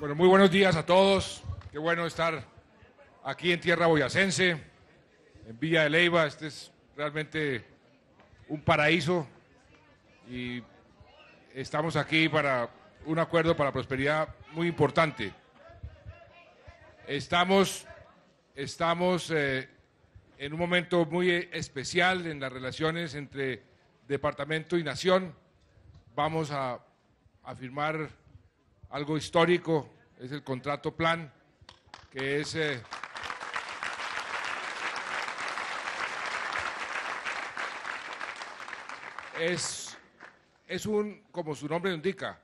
Bueno, muy buenos días a todos. Qué bueno estar aquí en Tierra Boyacense, en Villa de Leiva. Este es realmente un paraíso y estamos aquí para un acuerdo para prosperidad muy importante. Estamos, estamos eh, en un momento muy especial en las relaciones entre departamento y nación. Vamos a, firmar algo histórico, es el contrato plan, que es, eh, es un, como su nombre indica,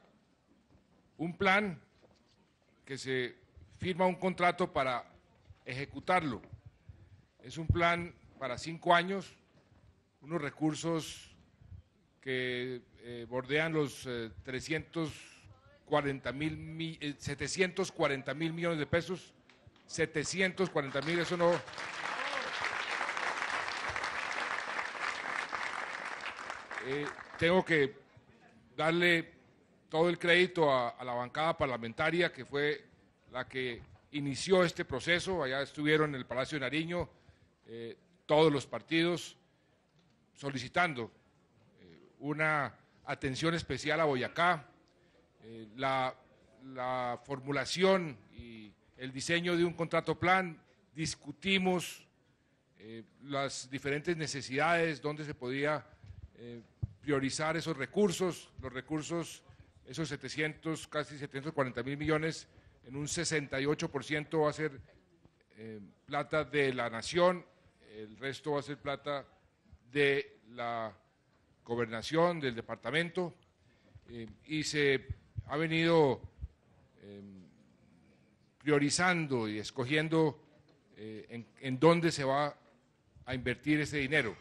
un plan que se firma un contrato para ejecutarlo. Es un plan para cinco años, unos recursos que eh, bordean los 340 eh, mil, 740 eh, mil millones de pesos. 740 mil, eso no... tengo que darle todo el crédito a, la bancada parlamentaria que fue la que inició este proceso. Allá estuvieron en el Palacio de Nariño todos los partidos solicitando una atención especial a Boyacá, eh, la, formulación y el diseño de un contrato plan, discutimos eh, las diferentes necesidades, dónde se podía eh, priorizar esos recursos, los recursos, esos 700, casi 740 mil millones, en un 68% va a ser plata de la nación, el resto va a ser plata de la gobernación del departamento eh, y se ha venido em, priorizando y escogiendo eh, en, dónde se va a invertir ese dinero.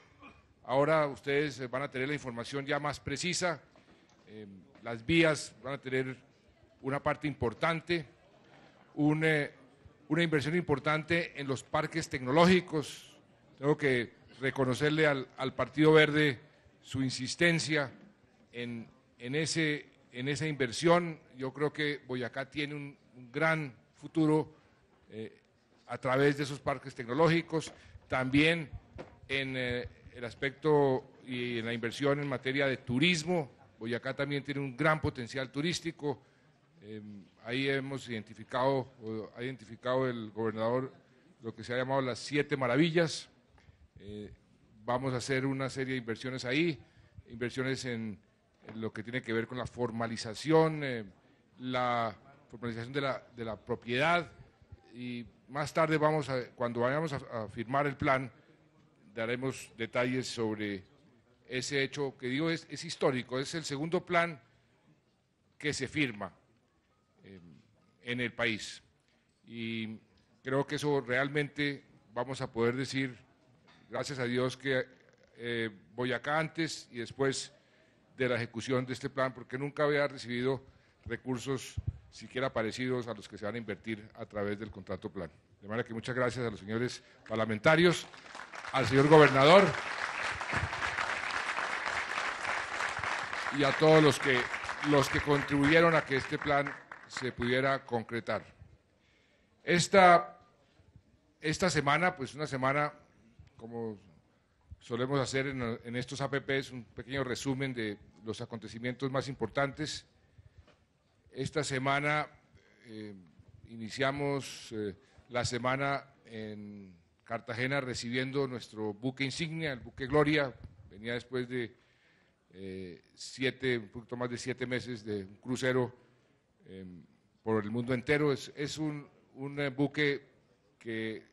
Ahora ustedes van a tener la información ya más precisa, em, las vías van a tener una parte importante, eh, una inversión importante en los parques tecnológicos. Tengo que reconocerle al, al Partido Verde su insistencia en, en, ese, en esa inversión. Yo creo que Boyacá tiene un, gran futuro eh, a través de esos parques tecnológicos, también en eh, el aspecto y en la inversión en materia de turismo. Boyacá también tiene un gran potencial turístico. Eh, ahí hemos identificado, ha identificado el gobernador lo que se ha llamado las siete maravillas vamos a hacer una serie de inversiones ahí, inversiones en, lo que tiene que ver con la formalización, eh, la formalización de la, propiedad y más tarde vamos a, cuando vayamos a, firmar el plan, daremos detalles sobre ese hecho que digo es, es, histórico, es el segundo plan que se firma eh, en el país. Y creo que eso realmente vamos a poder decir gracias a Dios que eh, voy acá antes y después de la ejecución de este plan, porque nunca había recibido recursos siquiera parecidos a los que se van a invertir a través del contrato plan. De manera que muchas gracias a los señores parlamentarios, al señor gobernador y a todos los que, los que contribuyeron a que este plan se pudiera concretar. Esta, esta semana, pues una semana como solemos hacer en, estos APPs, un pequeño resumen de los acontecimientos más importantes. Esta semana eh, iniciamos eh, la semana en Cartagena recibiendo nuestro buque insignia, el buque Gloria, venía después de eh, siete, un poquito más de siete meses de crucero em, por el mundo entero. Es, un, un buque que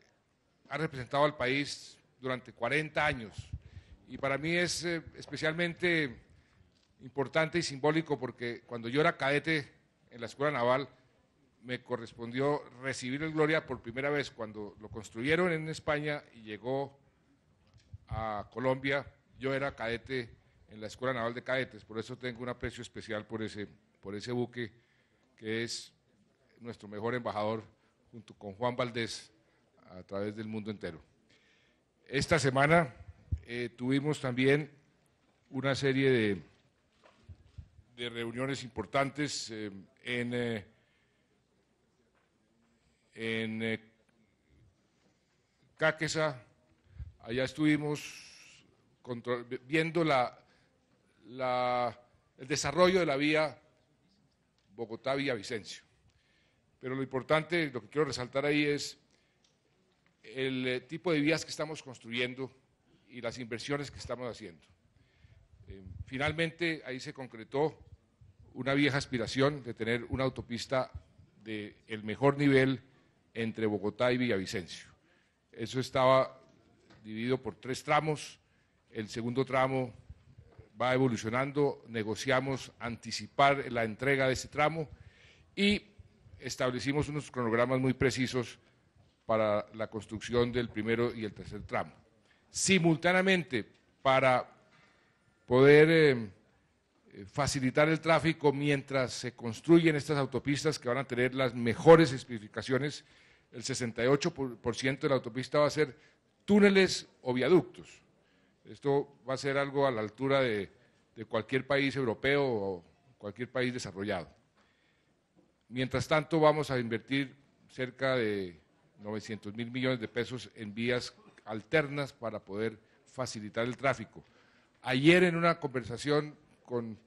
ha representado al país durante 40 años. Y para mí es eh, especialmente importante y simbólico porque cuando yo era cadete en la Escuela Naval, me correspondió recibir el Gloria por primera vez cuando lo construyeron en España y llegó a Colombia. Yo era cadete en la Escuela Naval de Cadetes, por eso tengo un aprecio especial por ese, por ese buque que es nuestro mejor embajador junto con Juan Valdés a través del mundo entero. Esta semana eh, tuvimos también una serie de, reuniones importantes eh, en, eh, Cáquesa. Allá estuvimos viendo la, el desarrollo de la vía bogotá vicencio Pero lo importante, lo que quiero resaltar ahí es el eh, tipo de vías que estamos construyendo y las inversiones que estamos haciendo. Eh, finalmente, ahí se concretó una vieja aspiración de tener una autopista del el mejor nivel entre Bogotá y Villavicencio. Eso estaba dividido por tres tramos. El segundo tramo va evolucionando, negociamos anticipar la entrega de ese tramo y establecimos unos cronogramas muy precisos para la construcción del primero y el tercer tramo. Simultáneamente, para poder eh, eh, facilitar el tráfico mientras se construyen estas autopistas que van a tener las mejores especificaciones, el 68% de la autopista va a ser túneles o viaductos. Esto va a ser algo a la altura de cualquier país europeo o cualquier país desarrollado. Mientras tanto, vamos a invertir cerca de 900 mil millones de pesos en vías alternas para poder facilitar el tráfico. Ayer en una conversación con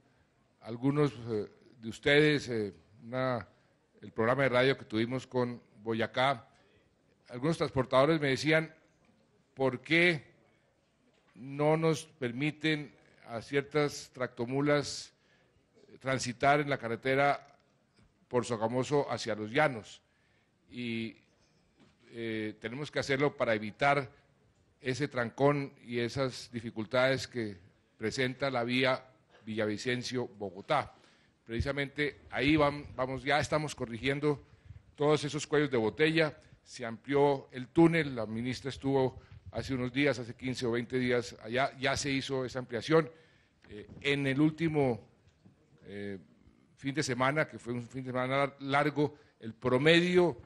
algunos eh, de ustedes, eh, el programa de radio que tuvimos con Boyacá, algunos transportadores me decían, ¿por qué no nos permiten a ciertas tractomulas eh, transitar en la carretera por Socamoso hacia los llanos? Y eh, tenemos que hacerlo para evitar ese trancón y esas dificultades que presenta la vía Villavicencio-Bogotá. Precisamente ahí vamos, ya estamos corrigiendo todos esos cuellos de botella. Se amplió el túnel, la ministra estuvo hace unos días, hace 15 o 20 días allá, ya se hizo esa ampliación. Eh, en el último eh, fin de semana, que fue un fin de semana largo, el promedio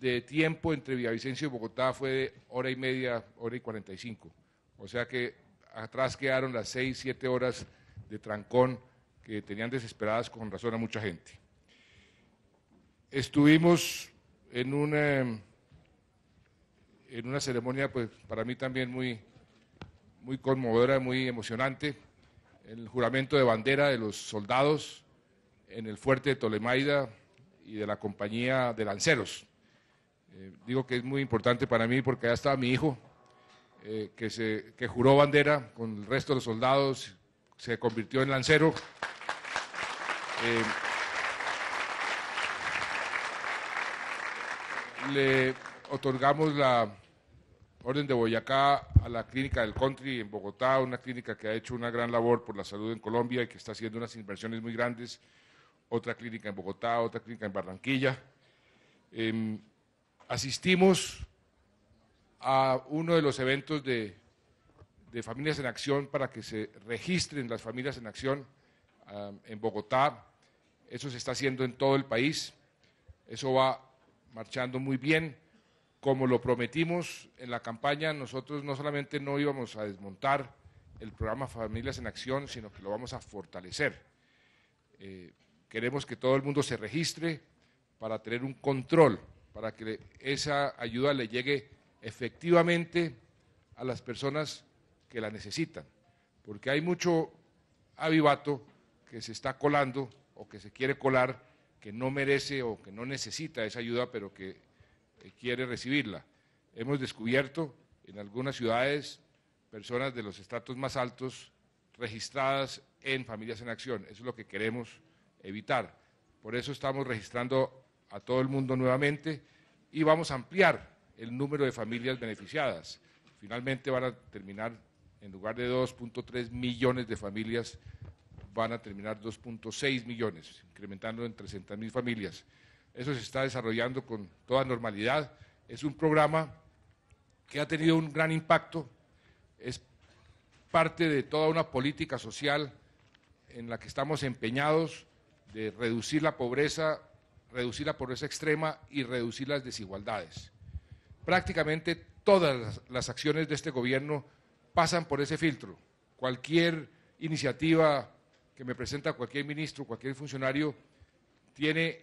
de tiempo entre Villavicencio y Bogotá fue de hora y media, hora y cuarenta y cinco. O sea que atrás quedaron las seis, siete horas de trancón que tenían desesperadas con razón a mucha gente. Estuvimos en una, eh, en una ceremonia, pues para mí también muy, muy conmovedora, muy emocionante, el juramento de bandera de los soldados en el fuerte de Tolemaida y de la compañía de lanceros. Eh, digo que es muy importante para mí porque ya estaba mi hijo, eh, que, se, juró bandera con el resto de los soldados, se convirtió en lancero. Eh, le otorgamos la Orden de Boyacá a la Clínica del Country en Bogotá, una clínica que ha hecho una gran labor por la salud en Colombia y que está haciendo unas inversiones muy grandes. Otra clínica en Bogotá, otra clínica en Barranquilla. Em, asistimos a uno de los eventos de, Familias en Acción para que se registren las Familias en Acción en Bogotá. Eso se está haciendo en todo el país. Eso va marchando muy bien. Como lo prometimos en la campaña, nosotros no solamente no íbamos a desmontar el programa Familias en Acción, sino que lo vamos a fortalecer. Eh, queremos que todo el mundo se registre para tener un control para que esa ayuda le llegue efectivamente a las personas que la necesitan, porque hay mucho avivato que se está colando o que se quiere colar, que no merece o que no necesita esa ayuda, pero que, eh, quiere recibirla. Hemos descubierto en algunas ciudades personas de los estratos más altos registradas en familias en acción. Eso es lo que queremos evitar. Por eso estamos registrando a todo el mundo nuevamente y vamos a ampliar el número de familias beneficiadas. Finalmente van a terminar, en lugar de 2.3 millones de familias, van a terminar 2.6 millones, incrementando en 300.000 familias. Eso se está desarrollando con toda normalidad. Es un programa que ha tenido un gran impacto, es parte de toda una política social en la que estamos empeñados de reducir la pobreza reducir la pobreza extrema y reducir las desigualdades. Prácticamente todas las acciones de este gobierno pasan por ese filtro. Cualquier iniciativa que me presenta cualquier ministro, cualquier funcionario, tiene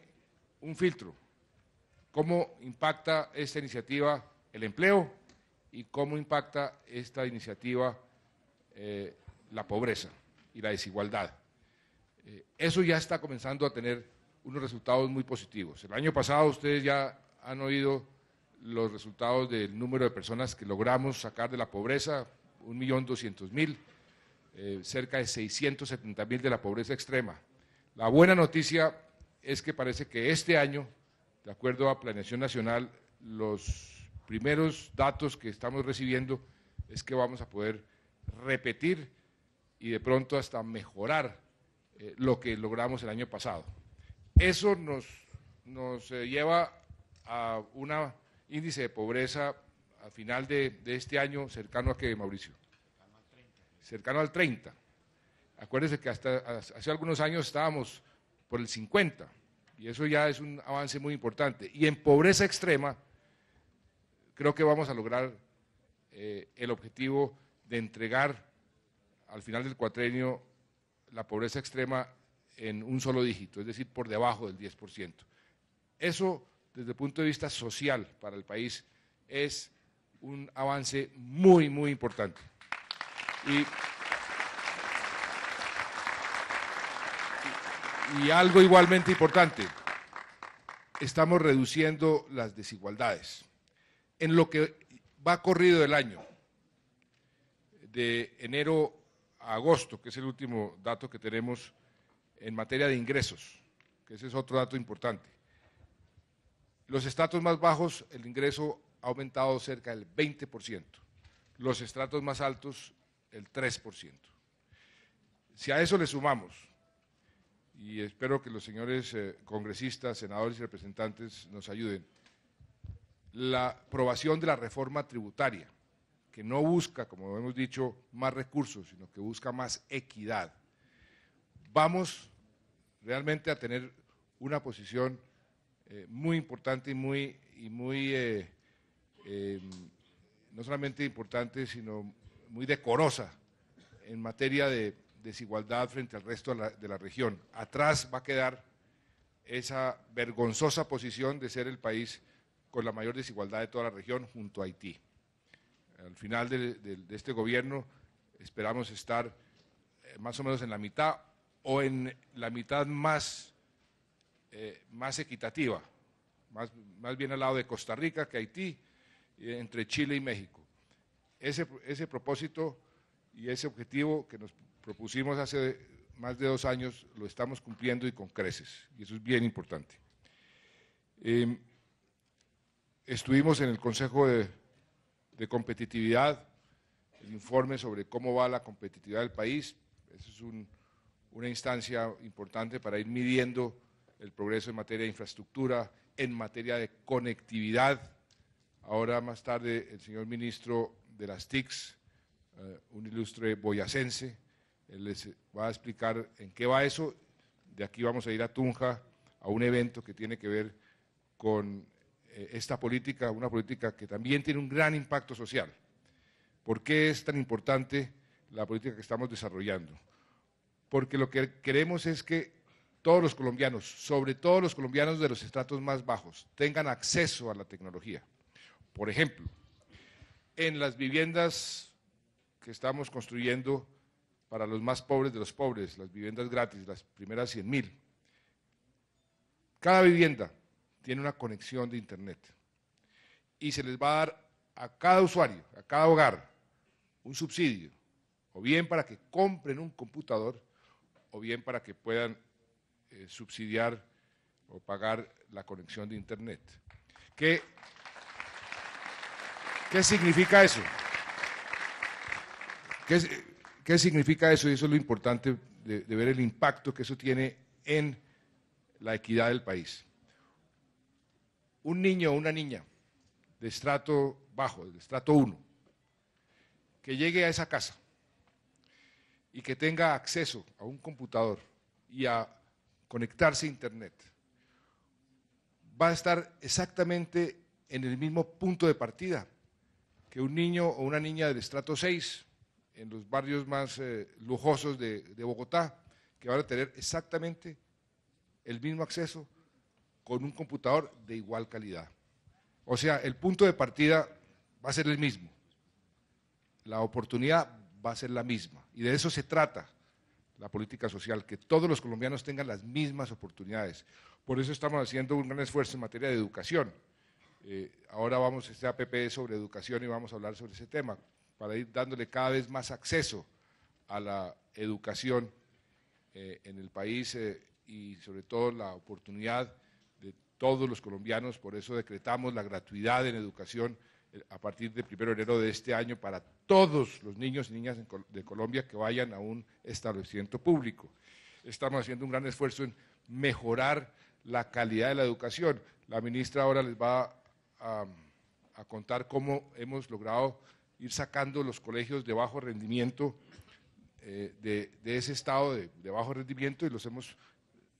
un filtro. ¿Cómo impacta esta iniciativa el empleo y cómo impacta esta iniciativa eh, la pobreza y la desigualdad? Eh, eso ya está comenzando a tener unos resultados muy positivos. El año pasado ustedes ya han oído los resultados del número de personas que logramos sacar de la pobreza, 1.200.000, eh, cerca de 670.000 de la pobreza extrema. La buena noticia es que parece que este año, de acuerdo a Planeación Nacional, los primeros datos que estamos recibiendo es que vamos a poder repetir y de pronto hasta mejorar eh, lo que logramos el año pasado. Eso nos, nos eh, lleva a un índice de pobreza al final de, este año cercano a que, Mauricio? Cercano al 30. Acuérdese que hasta hace algunos años estábamos por el 50 y eso ya es un avance muy importante. Y en pobreza extrema creo que vamos a lograr eh, el objetivo de entregar al final del cuatrenio la pobreza extrema en un solo dígito, es decir, por debajo del 10%. Eso, desde el punto de vista social para el país, es un avance muy, muy importante. Y, algo igualmente importante, estamos reduciendo las desigualdades. En lo que va corrido el año, de enero a agosto, que es el último dato que tenemos, en materia de ingresos, que ese es otro dato importante. Los estratos más bajos, el ingreso ha aumentado cerca del 20%, los estratos más altos, el 3%. Si a eso le sumamos, y espero que los señores eh, congresistas, senadores y representantes nos ayuden, la aprobación de la reforma tributaria, que no busca, como hemos dicho, más recursos, sino que busca más equidad vamos realmente a tener una posición eh, muy importante y muy, y muy eh, eh, no solamente importante, sino muy decorosa en materia de desigualdad frente al resto de la, región. Atrás va a quedar esa vergonzosa posición de ser el país con la mayor desigualdad de toda la región junto a Haití. Al final de este gobierno esperamos estar más o menos en la mitad o en la mitad más, eh, más equitativa, más, más, bien al lado de Costa Rica que Haití, entre Chile y México. Ese, ese propósito y ese objetivo que nos propusimos hace más de dos años lo estamos cumpliendo y con creces, y eso es bien importante. Em, estuvimos en el Consejo de, de, Competitividad, el informe sobre cómo va la competitividad del país, eso es un, una instancia importante para ir midiendo el progreso en materia de infraestructura, en materia de conectividad. Ahora más tarde el señor ministro de las TICs, eh, un ilustre boyacense, les va a explicar en qué va eso. De aquí vamos a ir a Tunja a un evento que tiene que ver con eh, esta política, una política que también tiene un gran impacto social. ¿Por qué es tan importante la política que estamos desarrollando? porque lo que queremos es que todos los colombianos, sobre todo los colombianos de los estratos más bajos, tengan acceso a la tecnología. Por ejemplo, en las viviendas que estamos construyendo para los más pobres de los pobres, las viviendas gratis, las primeras 100 mil, cada vivienda tiene una conexión de Internet y se les va a dar a cada usuario, a cada hogar, un subsidio, o bien para que compren un computador, o bien para que puedan eh, subsidiar o pagar la conexión de Internet. ¿Qué, ¿Qué significa eso? ¿Qué, significa eso? Y eso es lo importante de, de, ver el impacto que eso tiene en la equidad del país. Un niño o una niña de estrato bajo, de estrato 1, que llegue a esa casa y que tenga acceso a un computador y a conectarse a Internet, va a estar exactamente en el mismo punto de partida que un niño o una niña del estrato 6 en los barrios más eh, lujosos de, Bogotá, que van a tener exactamente el mismo acceso con un computador de igual calidad. O sea, el punto de partida va a ser el mismo. La oportunidad va a ser la misma. Y de eso se trata la política social, que todos los colombianos tengan las mismas oportunidades. Por eso estamos haciendo un gran esfuerzo en materia de educación. Eh, ahora vamos a este APP sobre educación y vamos a hablar sobre ese tema, para ir dándole cada vez más acceso a la educación eh, en el país eh, y sobre todo la oportunidad de todos los colombianos. Por eso decretamos la gratuidad en educación eh, a partir del 1 de enero de este año para todos los niños y niñas de Colombia que vayan a un establecimiento público. Estamos haciendo un gran esfuerzo en mejorar la calidad de la educación. La ministra ahora les va a, contar cómo hemos logrado ir sacando los colegios de bajo rendimiento eh, de, ese estado de, bajo rendimiento y los hemos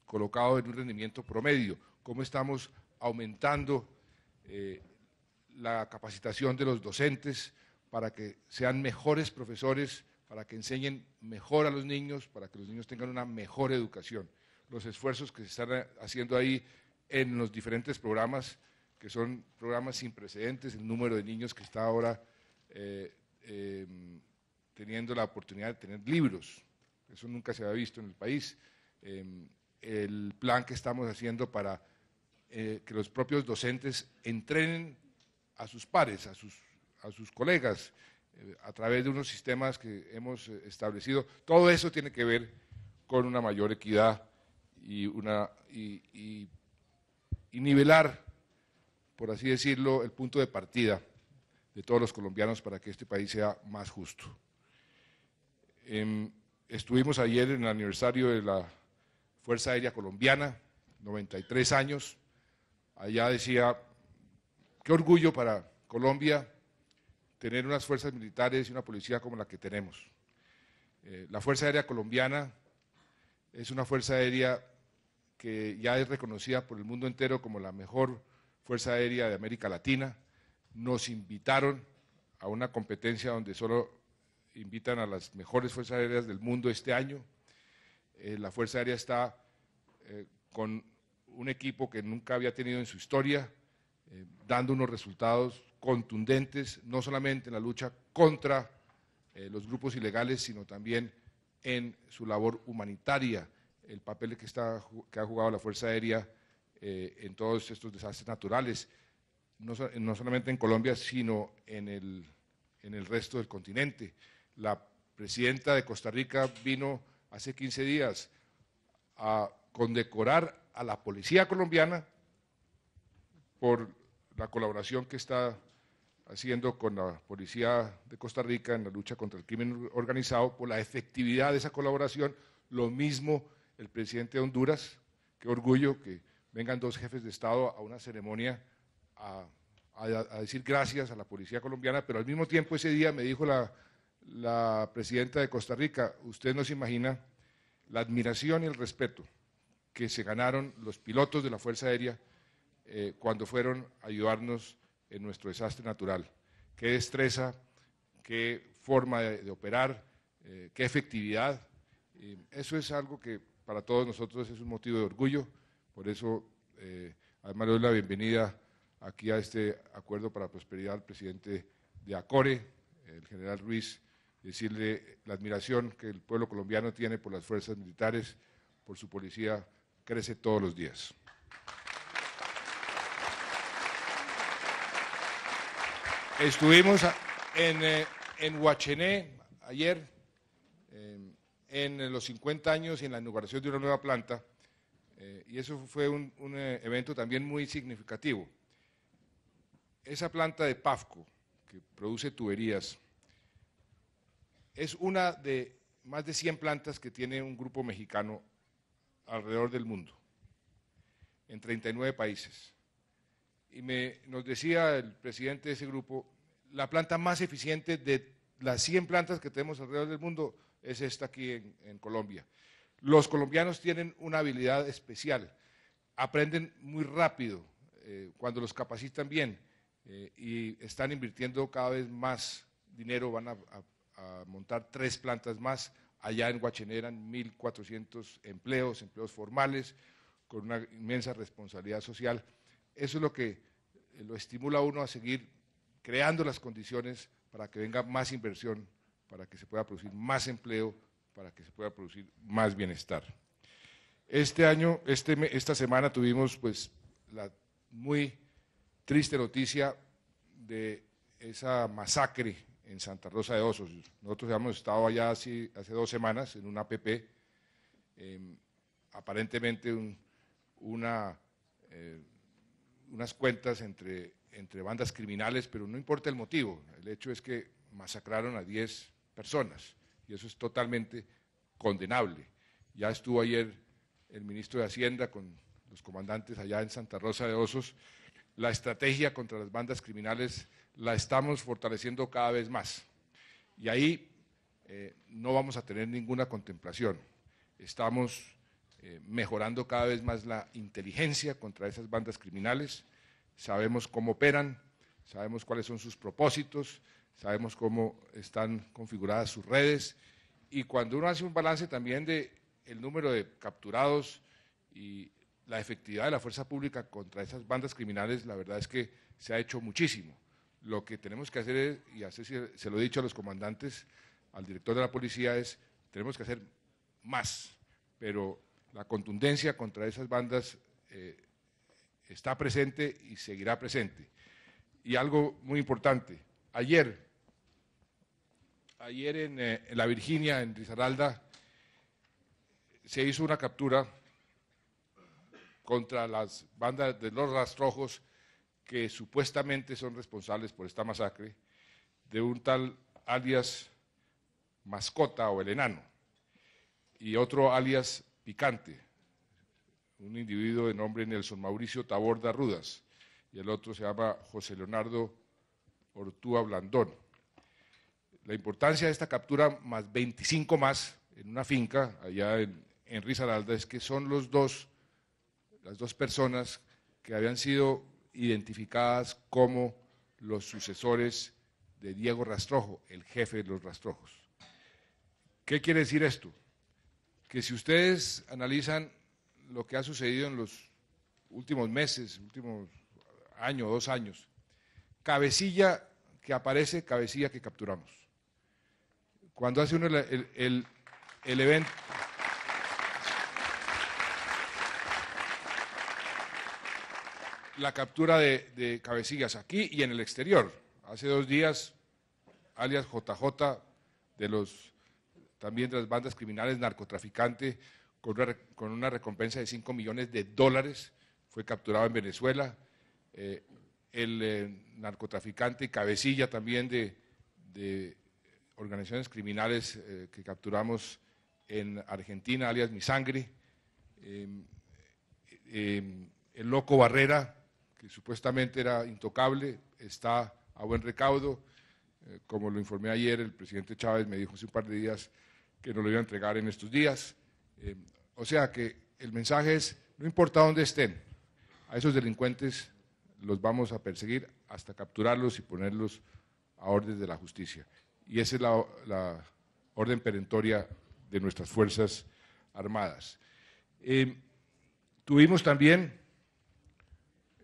colocado en un rendimiento promedio. Cómo estamos aumentando eh, la capacitación de los docentes para que sean mejores profesores, para que enseñen mejor a los niños, para que los niños tengan una mejor educación. Los esfuerzos que se están haciendo ahí en los diferentes programas, que son programas sin precedentes, el número de niños que está ahora eh, em, teniendo la oportunidad de tener libros. Eso nunca se había visto en el país. Em, el plan que estamos haciendo para eh, que los propios docentes entrenen a sus pares, a sus, a sus colegas, eh, a través de unos sistemas que hemos eh, establecido. Todo eso tiene que ver con una mayor equidad y, una, y, nivelar, por así decirlo, el punto de partida de todos los colombianos para que este país sea más justo. Em, estuvimos ayer en el aniversario de la Fuerza Aérea Colombiana, 93 años. Allá decía Qué orgullo para Colombia tener unas fuerzas militares y una policía como la que tenemos. Eh, la Fuerza Aérea Colombiana es una Fuerza Aérea que ya es reconocida por el mundo entero como la mejor Fuerza Aérea de América Latina. Nos invitaron a una competencia donde solo invitan a las mejores Fuerzas Aéreas del mundo este año. Eh, la Fuerza Aérea está eh, con un equipo que nunca había tenido en su historia. Eh, dando unos resultados contundentes, no solamente en la lucha contra eh, los grupos ilegales, sino también en su labor humanitaria, el papel que, está, que ha jugado la Fuerza Aérea eh, en todos estos desastres naturales, no, solamente en Colombia, sino en el, en el resto del continente. La presidenta de Costa Rica vino hace 15 días a condecorar a la policía colombiana por la colaboración que está haciendo con la Policía de Costa Rica en la lucha contra el crimen organizado, por la efectividad de esa colaboración. Lo mismo el presidente de Honduras, qué orgullo que vengan dos jefes de Estado a una ceremonia a, decir gracias a la Policía colombiana, pero al mismo tiempo ese día me dijo la presidenta de Costa Rica, usted no se imagina la admiración y el respeto que se ganaron los pilotos de la Fuerza Aérea eh, cuando fueron a ayudarnos en nuestro desastre natural. Qué destreza, qué forma de, operar, eh, qué efectividad. eso es algo que para todos nosotros es un motivo de orgullo. Por eso, eh, además, le doy la bienvenida aquí a este acuerdo para prosperidad al presidente de ACORE, el general Ruiz, decirle la admiración que el pueblo colombiano tiene por las fuerzas militares, por su policía, crece todos los días. Estuvimos en, eh, en Huachené ayer, eh, en los 50 años y en la inauguración de una nueva planta, eh, y eso fue un, un evento también muy significativo. Esa planta de PAFCO, que produce tuberías, es una de más de 100 plantas que tiene un grupo mexicano alrededor del mundo, en 39 países y nos decía el presidente de ese grupo, la planta más eficiente de las 100 plantas que tenemos alrededor del mundo es esta aquí en, Colombia. Los colombianos tienen una habilidad especial, aprenden muy rápido eh, cuando los capacitan bien eh, y están invirtiendo cada vez más dinero, van a, montar tres plantas más allá en Guachenera, 1.400 empleos, empleos formales, con una inmensa responsabilidad social. Eso es lo que eh, lo estimula a uno a seguir creando las condiciones para que venga más inversión, para que se pueda producir más empleo, para que se pueda producir más bienestar. Este año, este, esta semana tuvimos pues la muy triste noticia de esa masacre en Santa Rosa de Osos. Nosotros habíamos estado allá hace, hace dos semanas en em, un APP, aparentemente una eh, unas cuentas entre, entre bandas criminales, pero no importa el motivo. El hecho es que masacraron a 10 personas y eso es totalmente condenable. Ya estuvo ayer el ministro de Hacienda con los comandantes allá en Santa Rosa de Osos. La estrategia contra las bandas criminales la estamos fortaleciendo cada vez más. Y ahí eh, no vamos a tener ninguna contemplación. Estamos eh, mejorando cada vez más la inteligencia contra esas bandas criminales. Sabemos cómo operan, sabemos cuáles son sus propósitos, sabemos cómo están configuradas sus redes y cuando uno hace un balance también de el número de capturados y la efectividad de la fuerza pública contra esas bandas criminales, la verdad es que se ha hecho muchísimo. Lo que tenemos que hacer es, y así se lo he dicho a los comandantes, al director de la policía, es tenemos que hacer más, pero la contundencia contra esas bandas eh, está presente y seguirá presente. Y algo muy importante, ayer, ayer eh, en, la Virginia, en Risaralda, se hizo una captura contra las bandas de los rastrojos que supuestamente son responsables por esta masacre, de un tal alias Mascota o el Enano y otro alias picante, un individuo de nombre Nelson Mauricio Taborda Rudas, y el otro se llama José Leonardo Ortúa Blandón. La importancia de esta captura, más 25 más, en una finca allá en, en es que son los dos, las dos personas que habían sido identificadas como los sucesores de Diego Rastrojo, el jefe de los Rastrojos. ¿Qué quiere decir esto? que si ustedes analizan lo que ha sucedido en los últimos meses, últimos años, dos años, cabecilla que aparece, cabecilla que capturamos. Cuando hace uno el, evento... la captura de, cabecillas aquí y en el exterior. Hace dos días, alias JJ de los también de las bandas criminales narcotraficante, con una, con una recompensa de 5 millones de dólares. Fue capturado en Venezuela. Eh, el eh, narcotraficante cabecilla también de, organizaciones criminales eh, que capturamos en Argentina, alias Mi Sangre. Em, em, el loco Barrera, que supuestamente era intocable, está a buen recaudo. como lo informé ayer, el presidente Chávez me dijo hace un par de días que nos lo iba a entregar en estos días. Eh, o sea que el mensaje es, no importa dónde estén, a esos delincuentes los vamos a perseguir hasta capturarlos y ponerlos a orden de la justicia. Y esa es la, orden perentoria de nuestras Fuerzas Armadas. Eh, tuvimos también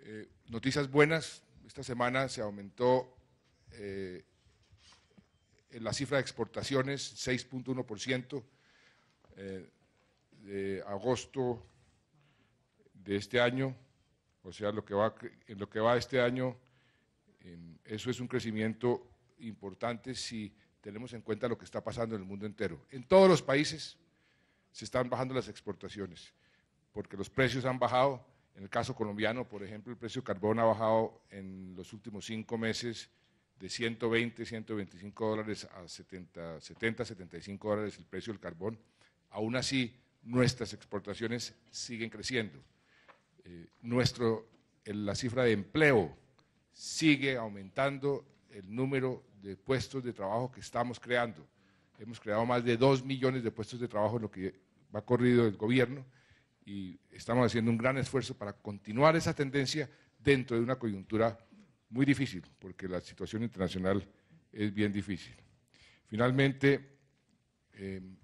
eh, noticias buenas. Esta semana se aumentó la cifra de exportaciones, 6.1%, eh, de agosto de este año, o sea, lo que va, en lo que va este año, em, eso es un crecimiento importante si tenemos en cuenta lo que está pasando en el mundo entero. En todos los países se están bajando las exportaciones, porque los precios han bajado. En el caso colombiano, por ejemplo, el precio de carbón ha bajado en los últimos cinco meses de 120, 125 dólares a 70, 70, 75 dólares el precio del carbón, aún así nuestras exportaciones siguen creciendo. Eh, nuestro, la cifra de empleo sigue aumentando el número de puestos de trabajo que estamos creando. Hemos creado más de 2 millones de puestos de trabajo en lo que va corrido el gobierno y estamos haciendo un gran esfuerzo para continuar esa tendencia dentro de una coyuntura muy difícil, porque la situación internacional es bien difícil. Finalmente, em,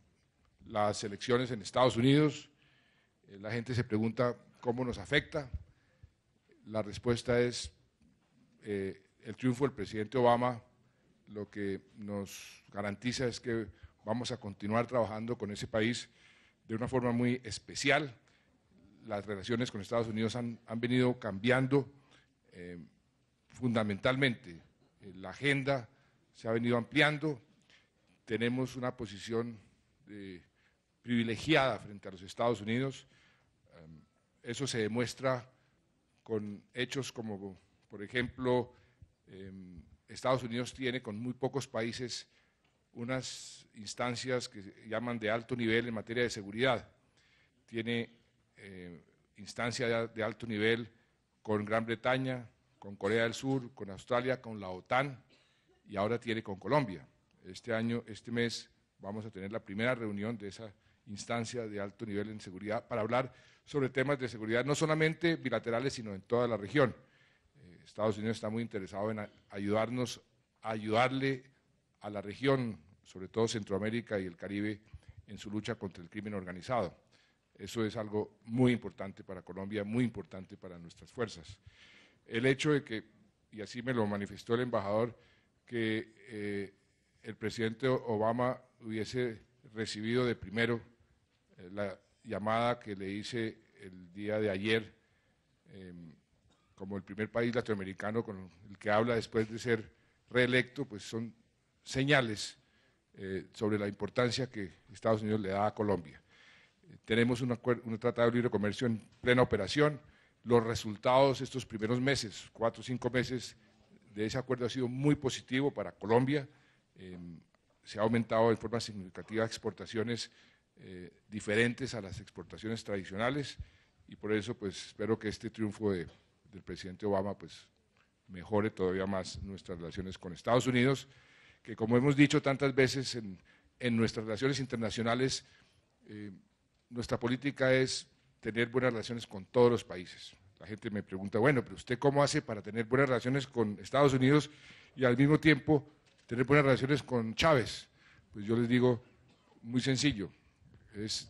las elecciones en Estados Unidos, eh, la gente se pregunta cómo nos afecta. La respuesta es eh, el triunfo del presidente Obama lo que nos garantiza es que vamos a continuar trabajando con ese país de una forma muy especial. Las relaciones con Estados Unidos han, han venido cambiando. Em, fundamentalmente. Eh, la agenda se ha venido ampliando, tenemos una posición eh, privilegiada frente a los Estados Unidos. Em, eso se demuestra con hechos como, por ejemplo, em, Estados Unidos tiene con muy pocos países unas instancias que se llaman de alto nivel en materia de seguridad. Tiene eh, instancias de alto nivel con Gran Bretaña, con Corea del Sur, con Australia, con la OTAN y ahora tiene con Colombia. Este año, este mes, vamos a tener la primera reunión de esa instancia de alto nivel en seguridad para hablar sobre temas de seguridad no solamente bilaterales, sino en toda la región. Eh, Estados Unidos está muy interesado en ayudarnos, a ayudarle a la región, sobre todo Centroamérica y el Caribe, en su lucha contra el crimen organizado. Eso es algo muy importante para Colombia, muy importante para nuestras fuerzas el hecho de que, y así me lo manifestó el embajador, que eh, el presidente Obama hubiese recibido de primero eh, la llamada que le hice el día de ayer, em, como el primer país latinoamericano con el que habla después de ser reelecto, pues son señales eh, sobre la importancia que Estados Unidos le da a Colombia. tenemos un, un tratado de libre comercio en plena operación, los resultados estos primeros meses, cuatro o cinco meses de ese acuerdo ha sido muy positivo para Colombia. Em, se ha aumentado de forma significativa exportaciones eh, diferentes a las exportaciones tradicionales y por eso pues espero que este triunfo de, del presidente Obama pues mejore todavía más nuestras relaciones con Estados Unidos, que como hemos dicho tantas veces en, nuestras relaciones internacionales, eh, nuestra política es tener buenas relaciones con todos los países la gente me pregunta, bueno, pero usted cómo hace para tener buenas relaciones con Estados Unidos y al mismo tiempo tener buenas relaciones con Chávez. Pues yo les digo, muy sencillo, es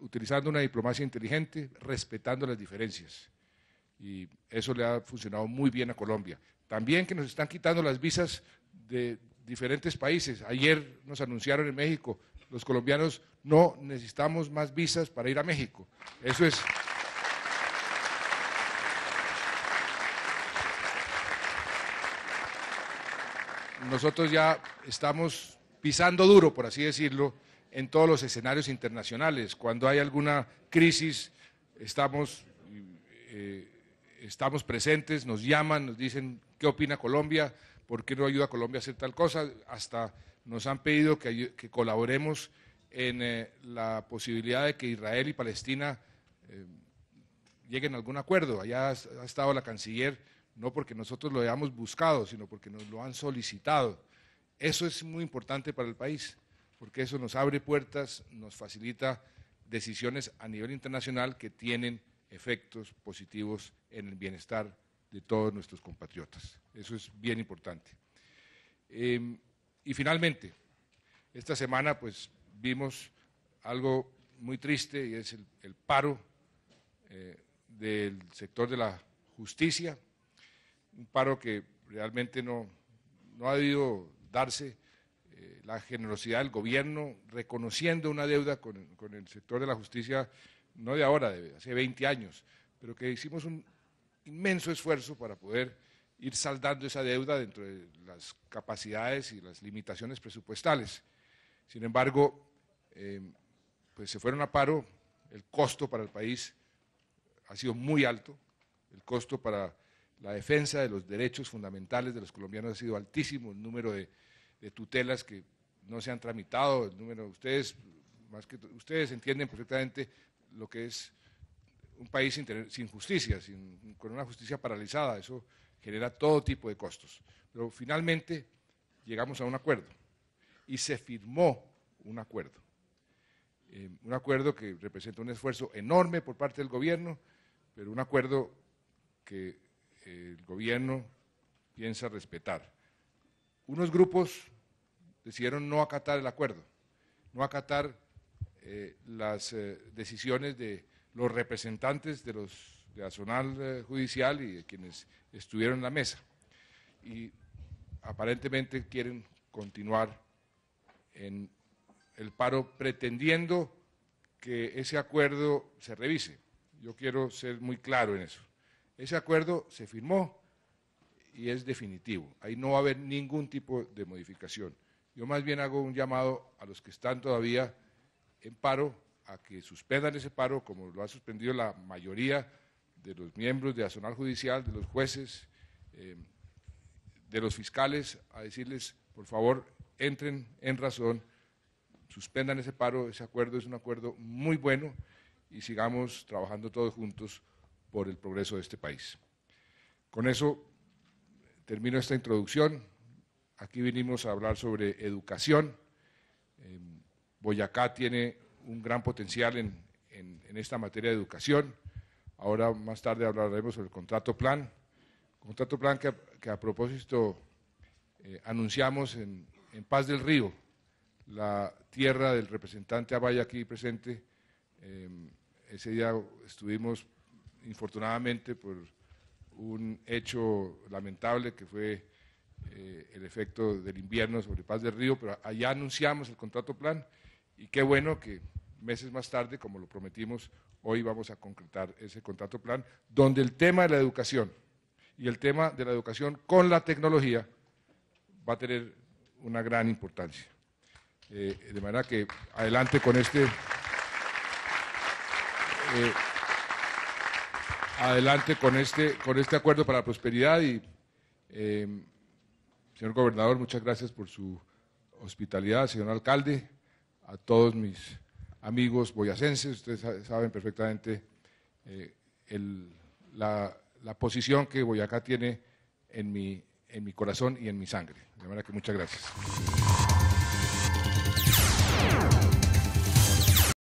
utilizando una diplomacia inteligente, respetando las diferencias. Y eso le ha funcionado muy bien a Colombia. También que nos están quitando las visas de diferentes países. Ayer nos anunciaron en México, los colombianos no necesitamos más visas para ir a México. Eso es nosotros ya estamos pisando duro, por así decirlo, en todos los escenarios internacionales. Cuando hay alguna crisis, estamos, eh, estamos presentes, nos llaman, nos dicen qué opina Colombia, por qué no ayuda a Colombia a hacer tal cosa, hasta nos han pedido que, que colaboremos en eh, la posibilidad de que Israel y Palestina eh, lleguen a algún acuerdo. Allá ha estado la canciller no porque nosotros lo hayamos buscado, sino porque nos lo han solicitado. Eso es muy importante para el país, porque eso nos abre puertas, nos facilita decisiones a nivel internacional que tienen efectos positivos en el bienestar de todos nuestros compatriotas. Eso es bien importante. Em, y finalmente, esta semana pues vimos algo muy triste y es el, paro eh, del sector de la justicia un paro que realmente no, no ha debido darse eh, la generosidad del gobierno reconociendo una deuda con, el sector de la justicia, no de ahora, de hace 20 años, pero que hicimos un inmenso esfuerzo para poder ir saldando esa deuda dentro de las capacidades y las limitaciones presupuestales. Sin embargo, em, pues se fueron a paro, el costo para el país ha sido muy alto, el costo para la defensa de los derechos fundamentales de los colombianos ha sido altísimo, el número de, tutelas que no se han tramitado, el número, ustedes, más que ustedes entienden perfectamente lo que es un país sin, justicia, con una justicia paralizada, eso genera todo tipo de costos. Pero finalmente llegamos a un acuerdo y se firmó un acuerdo. Eh, un acuerdo que representa un esfuerzo enorme por parte del gobierno, pero un acuerdo que el gobierno piensa respetar. Unos grupos decidieron no acatar el acuerdo, no acatar eh, las eh, decisiones de los representantes de, los, de la zona eh, judicial y de quienes estuvieron en la mesa. Y aparentemente quieren continuar en el paro pretendiendo que ese acuerdo se revise. Yo quiero ser muy claro en eso. Ese acuerdo se firmó y es definitivo. Ahí no va a haber ningún tipo de modificación. Yo más bien hago un llamado a los que están todavía en paro a que suspendan ese paro, como lo ha suspendido la mayoría de los miembros de Azonal Judicial, de los jueces, eh, de los fiscales, a decirles, por favor, entren en razón, suspendan ese paro, ese acuerdo es un acuerdo muy bueno y sigamos trabajando todos juntos por el progreso de este país. Con eso termino esta introducción. Aquí vinimos a hablar sobre educación. Em, Boyacá tiene un gran potencial en, en, esta materia de educación. Ahora más tarde hablaremos sobre el contrato plan. Contrato plan que, a propósito eh, anunciamos en, Paz del Río, la tierra del representante Abaya aquí presente. Em, ese día estuvimos infortunadamente por un hecho lamentable que fue eh, el efecto del invierno sobre Paz del Río, pero allá anunciamos el contrato plan y qué bueno que meses más tarde, como lo prometimos, hoy vamos a concretar ese contrato plan, donde el tema de la educación y el tema de la educación con la tecnología va a tener una gran importancia. Eh, de manera que adelante con este... Eh, adelante con este, con este acuerdo para la prosperidad y, em, señor gobernador, muchas gracias por su hospitalidad, señor alcalde, a todos mis amigos boyacenses, ustedes saben perfectamente eh, la, la, posición que Boyacá tiene en mi, en mi corazón y en mi sangre. De manera que muchas gracias.